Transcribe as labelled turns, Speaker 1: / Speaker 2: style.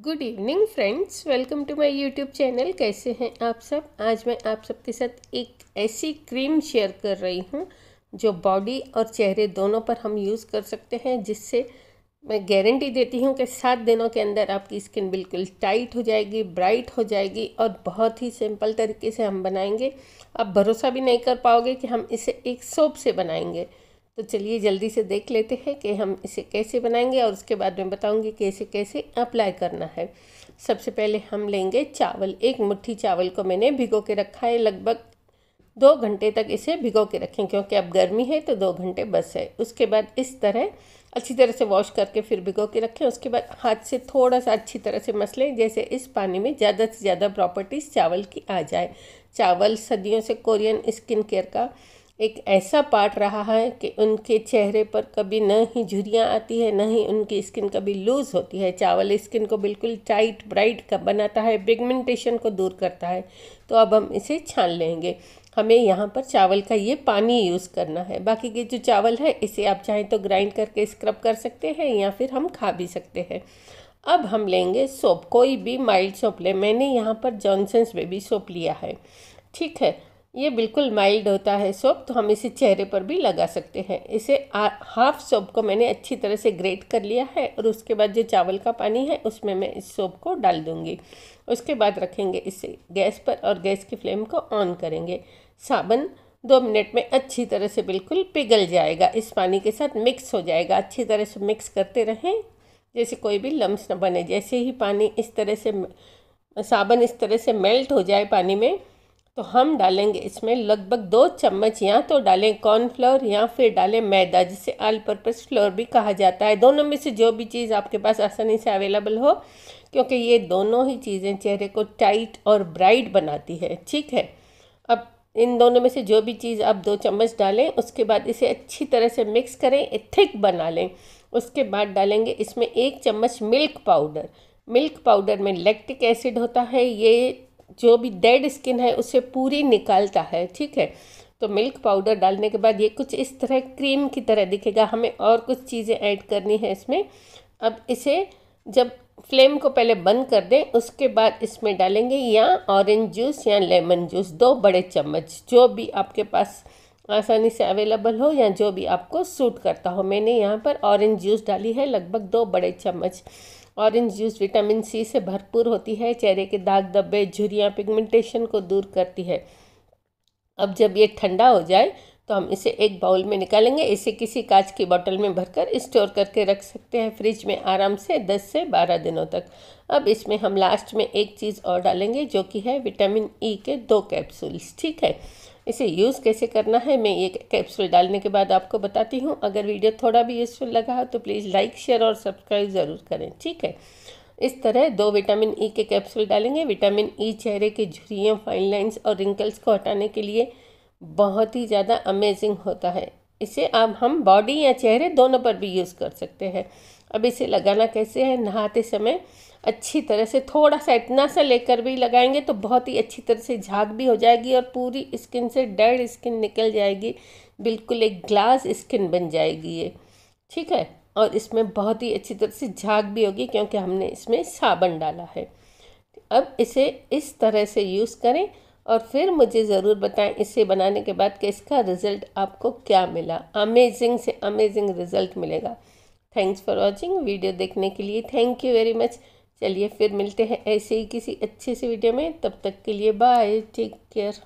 Speaker 1: good evening friends welcome to my YouTube channel कैसे हैं आप सब आज मैं आप सबके साथ एक ऐसी क्रीम शेयर कर रही हूँ जो बॉडी और चेहरे दोनों पर हम यूज़ कर सकते हैं जिससे मैं गारंटी देती हूँ कि सात दिनों के अंदर आपकी स्किन बिल्कुल टाइट हो जाएगी ब्राइट हो जाएगी और बहुत ही सिंपल तरीके से हम बनाएंगे आप भरोसा भी नहीं कर पाओगे कि हम इसे एक सोप से बनाएंगे तो चलिए जल्दी से देख लेते हैं कि हम इसे कैसे बनाएंगे और उसके बाद में बताऊंगी कि इसे कैसे अप्लाई करना है सबसे पहले हम लेंगे चावल एक मुट्ठी चावल को मैंने भिगो के रखा है लगभग दो घंटे तक इसे भिगो के रखें क्योंकि अब गर्मी है तो दो घंटे बस है उसके बाद इस तरह अच्छी तरह से वॉश करके फिर भिगो के रखें उसके बाद हाथ से थोड़ा सा अच्छी तरह से मस लें जैसे इस पानी में ज़्यादा से ज़्यादा प्रॉपर्टीज़ चावल की आ जाए चावल सदियों से कोरियन स्किन केयर का एक ऐसा पार्ट रहा है कि उनके चेहरे पर कभी न ही झुरियाँ आती है न ही उनकी स्किन कभी लूज़ होती है चावल स्किन को बिल्कुल टाइट ब्राइट का बनाता है पिगमेंटेशन को दूर करता है तो अब हम इसे छान लेंगे हमें यहाँ पर चावल का ये पानी यूज़ करना है बाकी के जो चावल है इसे आप चाहें तो ग्राइंड करके स्क्रब कर सकते हैं या फिर हम खा भी सकते हैं अब हम लेंगे सोप कोई भी माइल्ड सोप ले मैंने यहाँ पर जॉनसन्स बेबी सोप लिया है ठीक है ये बिल्कुल माइल्ड होता है सोप तो हम इसे चेहरे पर भी लगा सकते हैं इसे हाफ सोप को मैंने अच्छी तरह से ग्रेट कर लिया है और उसके बाद जो चावल का पानी है उसमें मैं इस सोप को डाल दूँगी उसके बाद रखेंगे इसे गैस पर और गैस की फ्लेम को ऑन करेंगे साबन दो मिनट में अच्छी तरह से बिल्कुल पिघल जाएगा इस पानी के साथ मिक्स हो जाएगा अच्छी तरह से मिक्स करते रहें जैसे कोई भी लम्स न बने जैसे ही पानी इस तरह से साबन इस तरह से मेल्ट हो जाए पानी में तो हम डालेंगे इसमें लगभग दो चम्मच या तो डालें कॉर्नफ्लोर या फिर डालें मैदा जिसे ऑल पर्पज़ फ्लोर भी कहा जाता है दोनों में से जो भी चीज़ आपके पास आसानी से अवेलेबल हो क्योंकि ये दोनों ही चीज़ें चेहरे को टाइट और ब्राइट बनाती है ठीक है अब इन दोनों में से जो भी चीज़ आप दो चम्मच डालें उसके बाद इसे अच्छी तरह से मिक्स करें थिक बना लें उसके बाद डालेंगे इसमें एक चम्मच मिल्क पाउडर मिल्क पाउडर में लैक्टिक एसिड होता है ये जो भी डेड स्किन है उसे पूरी निकालता है ठीक है तो मिल्क पाउडर डालने के बाद ये कुछ इस तरह क्रीम की तरह दिखेगा हमें और कुछ चीज़ें ऐड करनी है इसमें अब इसे जब फ्लेम को पहले बंद कर दें उसके बाद इसमें डालेंगे या ऑरेंज जूस या लेमन जूस दो बड़े चम्मच जो भी आपके पास आसानी से अवेलेबल हो या जो भी आपको सूट करता हो मैंने यहाँ पर ऑरेंज जूस डाली है लगभग दो बड़े चम्मच ऑरेंज जूस विटामिन सी से भरपूर होती है चेहरे के दाग धब्बे झुरियाँ पिगमेंटेशन को दूर करती है अब जब ये ठंडा हो जाए तो हम इसे एक बाउल में निकालेंगे इसे किसी कांच की बोतल में भरकर स्टोर करके रख सकते हैं फ्रिज में आराम से 10 से 12 दिनों तक अब इसमें हम लास्ट में एक चीज़ और डालेंगे जो कि है विटामिन ई e के दो कैप्सूल्स ठीक है इसे यूज़ कैसे करना है मैं ये कैप्सूल डालने के बाद आपको बताती हूँ अगर वीडियो थोड़ा भी यूज़फुल लगा हो तो प्लीज़ लाइक शेयर और सब्सक्राइब ज़रूर करें ठीक है इस तरह दो विटामिन ई e के कैप्सूल डालेंगे विटामिन ई e चेहरे के झुरियों फाइन लाइन्स और रिंकल्स को हटाने के लिए बहुत ही ज़्यादा अमेजिंग होता है इसे अब हम बॉडी या चेहरे दोनों पर भी यूज़ कर सकते हैं अब इसे लगाना कैसे है नहाते समय अच्छी तरह से थोड़ा सा इतना सा लेकर भी लगाएंगे तो बहुत ही अच्छी तरह से झाग भी हो जाएगी और पूरी स्किन से डेड स्किन निकल जाएगी बिल्कुल एक ग्लास स्किन बन जाएगी ये ठीक है और इसमें बहुत ही अच्छी तरह से झाग भी होगी क्योंकि हमने इसमें साबन डाला है अब इसे इस तरह से यूज़ करें और फिर मुझे ज़रूर बताएं इसे बनाने के बाद कि इसका रिज़ल्ट आपको क्या मिला अमेजिंग से अमेजिंग रिज़ल्ट मिलेगा थैंक्स फॉर वॉचिंग वीडियो देखने के लिए थैंक यू वेरी मच चलिए फिर मिलते हैं ऐसे ही किसी अच्छे से वीडियो में तब तक के लिए बाय टेक केयर